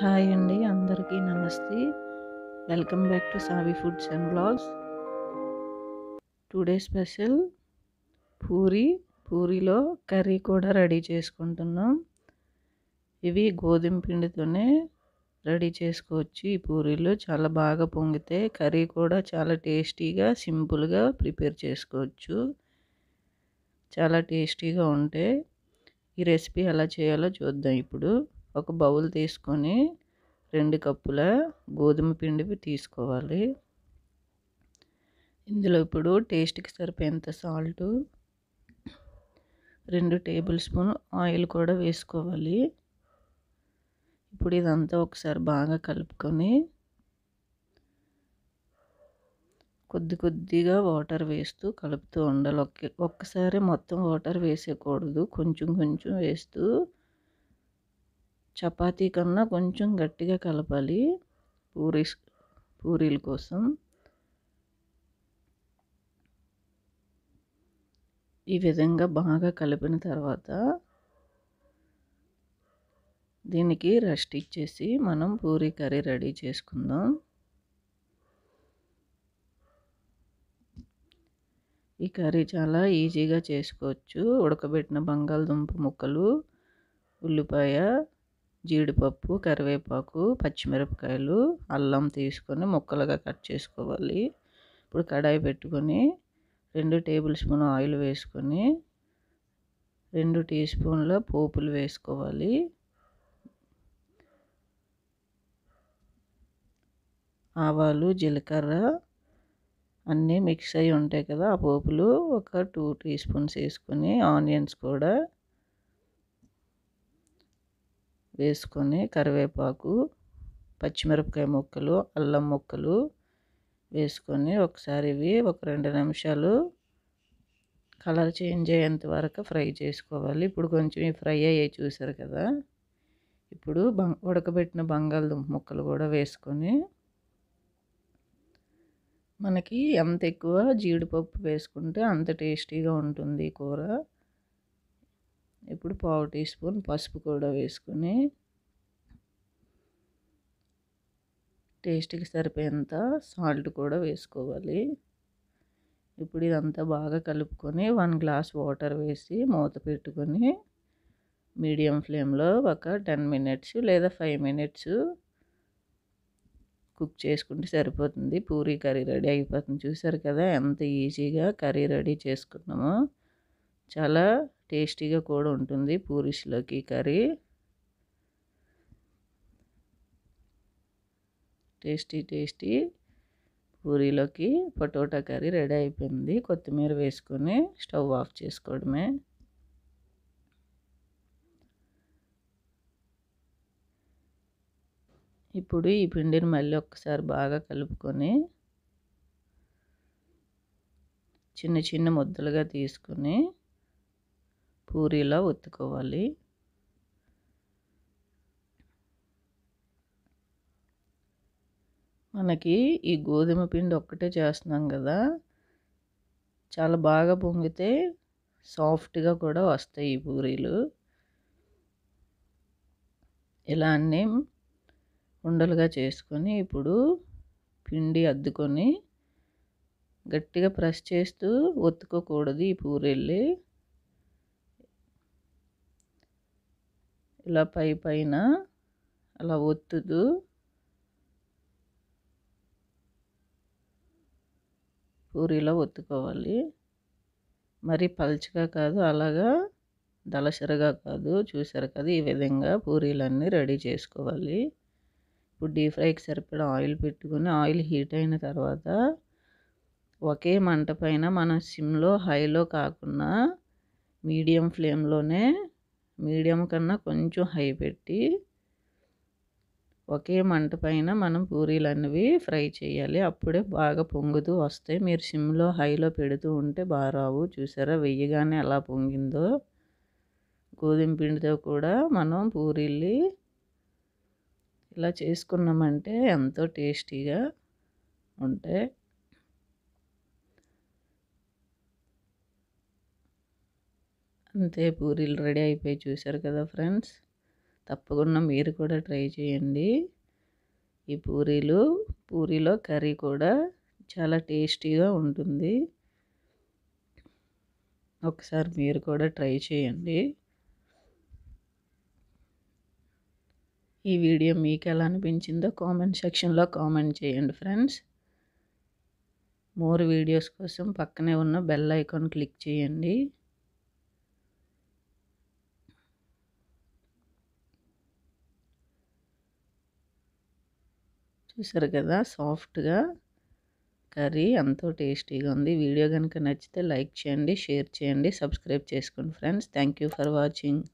hi అండి అందరికీ నమస్తే welcome back to Savi foods and blogs today special puri పూరిలో కర్రీ కూడా రెడీ చేసుకుంటున్నాం ఇవి గోధుమ పిండితోనే రెడీ చేసుకోవచ్చు ఈ పూరీలు చాలా బాగా పొంగితే కర్రీ కూడా చాలా టేస్టీగా సింపుల్గా ప్రిపేర్ చేసుకోవచ్చు చాలా టేస్టీగా ఉంటాయి ఈ రెసిపీ ఎలా చేయాలో చూద్దాం ఇప్పుడు ఒక బౌల్ తీసుకొని రెండు కప్పుల గోధుమ పిండి తీసుకోవాలి ఇందులో ఇప్పుడు టేస్ట్కి సరిపోయేంత సాల్ట్ రెండు టేబుల్ స్పూన్ ఆయిల్ కూడా వేసుకోవాలి ఇప్పుడు ఇదంతా ఒకసారి బాగా కలుపుకొని కొద్ది కొద్దిగా వాటర్ వేస్తూ కలుపుతూ ఉండాలి ఒకే ఒక్కసారి మొత్తం వాటర్ వేసేయకూడదు కొంచెం కొంచెం వేస్తూ చపాతీ కన్నా కొంచెం గట్టిగా కలపాలి పూరీస్ పూరీల కోసం ఈ విధంగా బాగా కలిపిన తర్వాత దీనికి రెస్ట్ ఇచ్చేసి మనం పూరీ కర్రీ రెడీ చేసుకుందాం ఈ కర్రీ చాలా ఈజీగా చేసుకోవచ్చు ఉడకబెట్టిన బంగాళదుంప ముక్కలు ఉల్లిపాయ జీడిపప్పు కరివేపాకు పచ్చిమిరపకాయలు అల్లం తీసుకొని ముక్కలుగా కట్ చేసుకోవాలి ఇప్పుడు కడాయి పెట్టుకొని రెండు టేబుల్ స్పూన్ ఆయిల్ వేసుకొని రెండు టీ స్పూన్ల పోపులు వేసుకోవాలి ఆవాలు జీలకర్ర అన్నీ మిక్స్ అయి ఉంటాయి కదా ఆ పోపులు ఒక టూ టీ స్పూన్స్ వేసుకొని ఆనియన్స్ కూడా వేసుకొని కరివేపాకు పచ్చిమిరపకాయ ముక్కలు అల్లం ముక్కలు వేసుకొని ఒకసారి ఇవి ఒక రెండు నిమిషాలు కలర్ చేంజ్ అయ్యేంత వరకు ఫ్రై చేసుకోవాలి ఇప్పుడు కొంచెం ఈ ఫ్రై అయ్యాయి చూసారు కదా ఇప్పుడు బంగ ఉడకబెట్టిన బంగాళదుంప ముక్కలు కూడా వేసుకొని మనకి ఎంత ఎక్కువ జీడిపప్పు వేసుకుంటే అంత టేస్టీగా ఉంటుంది కూర ఇప్పుడు పావు టీ స్పూన్ పసుపు కూడా వేసుకుని టేస్ట్కి సరిపోయేంత సాల్ట్ కూడా వేసుకోవాలి ఇప్పుడు ఇదంతా బాగా కలుపుకొని వన్ గ్లాస్ వాటర్ వేసి మూత పెట్టుకొని మీడియం ఫ్లేమ్లో ఒక టెన్ మినిట్స్ లేదా ఫైవ్ మినిట్స్ కుక్ చేసుకుంటే సరిపోతుంది పూరీ కర్రీ రెడీ అయిపోతుంది చూసారు కదా ఎంత ఈజీగా కర్రీ రెడీ చేసుకున్నామో చాలా టేస్టీగా కూడా ఉంటుంది పూరిస్లోకి కర్రీ టేస్టీ టేస్టీ పూరీలోకి పొటోటా కర్రీ రెడీ అయిపోయింది కొత్తిమీర వేసుకొని స్టవ్ ఆఫ్ చేసుకోవడమే ఇప్పుడు ఈ పిండిని మళ్ళీ ఒక్కసారి బాగా కలుపుకొని చిన్న చిన్న ముద్దలుగా తీసుకుని పూరీలా ఒత్తుకోవాలి మనకి ఈ గోధుమ పిండి ఒక్కటే చేస్తున్నాం కదా చాలా బాగా పొంగితే సాఫ్ట్గా కూడా వస్తాయి ఈ పూరీలు ఇలా అన్నీ ఉండలుగా చేసుకొని ఇప్పుడు పిండి అద్దుకొని గట్టిగా ప్రెస్ చేస్తూ ఒత్తుకోకూడదు ఈ పూరీల్ని ఇలా పై పైన అలా ఒత్తుదు పూరిలో ఒత్తుకోవాలి మరి పల్చగా కాదు అలాగా దళసరగా కాదు చూసారు కదా ఈ విధంగా పూరీలన్నీ రెడీ చేసుకోవాలి ఇప్పుడు డీప్ ఫ్రైకి సరిపడా ఆయిల్ పెట్టుకుని ఆయిల్ హీట్ అయిన తర్వాత ఒకే మంట పైన మనం సిమ్లో హైలో కాకుండా మీడియం ఫ్లేమ్లోనే మీడియం కన్నా కొంచెం హై పెట్టి ఒకే మంట పైన మనం పూరీలు అనేవి ఫ్రై చేయాలి అప్పుడే బాగా పొంగుతూ వస్తాయి మీరు సిమ్లో హైలో పెడుతూ ఉంటే బాగా రావు చూసారా వెయ్యగానే ఎలా పొంగిందో గోధుమ పిండితో కూడా మనం పూరీలు ఇలా చేసుకున్నామంటే ఎంతో టేస్టీగా ఉంటాయి అంతే పూరీలు రెడీ అయిపోయి చూశారు కదా ఫ్రెండ్స్ తప్పకుండా మీరు కూడా ట్రై చేయండి ఈ పూరీలు పూరీలో కర్రీ కూడా చాలా టేస్టీగా ఉంటుంది ఒకసారి మీరు కూడా ట్రై చేయండి ఈ వీడియో మీకు ఎలా అనిపించిందో కామెంట్ సెక్షన్లో కామెంట్ చేయండి ఫ్రెండ్స్ మోర్ వీడియోస్ కోసం పక్కనే ఉన్న బెల్ ఐకాన్ క్లిక్ చేయండి చూసారు కదా సాఫ్ట్గా కర్రీ ఎంతో టేస్టీగా ఉంది వీడియో కనుక నచ్చితే లైక్ చేయండి షేర్ చేయండి సబ్స్క్రైబ్ చేసుకోండి ఫ్రెండ్స్ థ్యాంక్ ఫర్ వాచింగ్